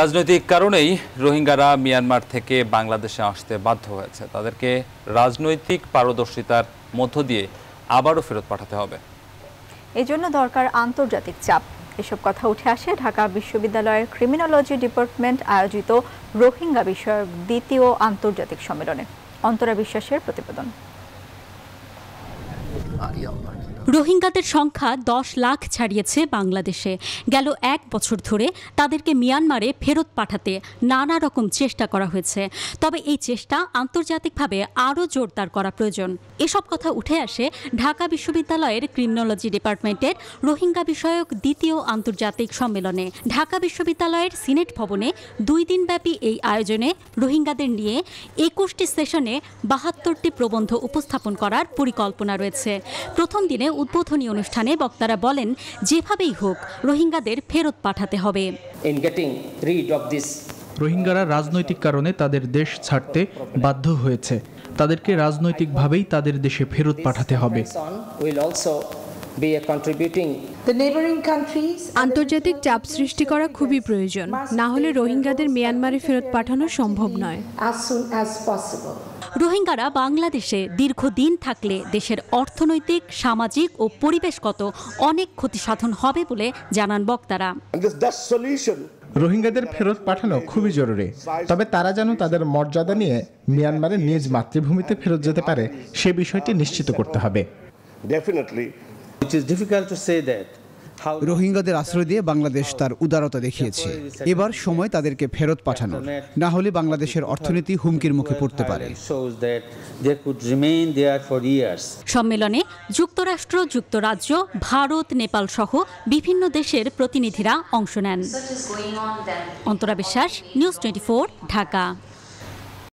রাজনৈতিক কারণেই রোহিঙ্গারা মিয়ানমার থেকে বাংলাদেশে আসতে বাধ্য হয়েছে তাদেরকে রাজনৈতিক পারদর্শিতার মধ্য দিয়ে আবারও ফেরত পাঠাতে হবে এজন্য দরকার আন্তর্জাতিক চাপ এসব কথা উঠে আসে ঢাকা বিশ্ববিদ্যালয়ের ক্রিমিনোলজি ডিপার্টমেন্ট আয়োজিত রোহিঙ্গা বিষয়ক দ্বিতীয় আন্তর্জাতিক সম্মেলনে অন্তরা বিশ্বাসের প্রতিবেদন রোহিঙ্গাদের সংখ্যা দশ লাখ ছাড়িয়েছে বাংলাদেশে গেল এক বছর ধরে তাদেরকে মিয়ানমারে ফেরত পাঠাতে নানা রকম চেষ্টা করা হয়েছে তবে এই চেষ্টা আন্তর্জাতিকভাবে আরও জোরদার করা প্রয়োজন এসব কথা উঠে আসে ঢাকা বিশ্ববিদ্যালয়ের ক্রিমিনোলজি ডিপার্টমেন্টের রোহিঙ্গা বিষয়ক দ্বিতীয় আন্তর্জাতিক সম্মেলনে ঢাকা বিশ্ববিদ্যালয়ের সিনেট ভবনে দুই দিনব্যাপী এই আয়োজনে রোহিঙ্গাদের নিয়ে একুশটি সেশনে বাহাত্তরটি প্রবন্ধ উপস্থাপন করার পরিকল্পনা রয়েছে প্রথম দিনে উদ্বোধনী অনুষ্ঠানে বক্তারা বলেন যেভাবেই হোক রোহিঙ্গাদের ফেরত পাঠাতে হবে রোহিঙ্গারা রাজনৈতিক কারণে তাদের দেশ ছাড়তে বাধ্য হয়েছে তাদেরকে রাজনৈতিকভাবেই তাদের দেশে ফেরত পাঠাতে হবে আন্তর্জাতিক চাপ সৃষ্টি করা খুবই প্রয়োজন না হলে রোহিঙ্গাদের মিয়ানমারে ফেরত পাঠানো সম্ভব নয় রোহিঙ্গারা বাংলাদেশে দীর্ঘদিন থাকলে দেশের অর্থনৈতিক সামাজিক ও পরিবেশগত অনেক ক্ষতি সাধন হবে বলে জানান বক্তারা রোহিঙ্গাদের ফেরত পাঠানো খুবই জরুরি তবে তারা যেন তাদের মর্যাদা নিয়ে মিয়ানমারের নিজ মাতৃভূমিতে ফেরত যেতে পারে সে বিষয়টি নিশ্চিত করতে হবে ডেফিনেটলি রোহিঙ্গাদের আশ্রয় দিয়ে বাংলাদেশ তার উদারতা দেখিয়েছে এবার সময় তাদেরকে ফেরত পাঠানো না হলে বাংলাদেশের অর্থনীতি হুমকির মুখে পড়তে পারে সম্মেলনে যুক্তরাষ্ট্র যুক্তরাজ্য ভারত নেপাল সহ বিভিন্ন দেশের প্রতিনিধিরা অংশ নেন অন্তরা বিশ্বাস নিউজ টোয়েন্টি ঢাকা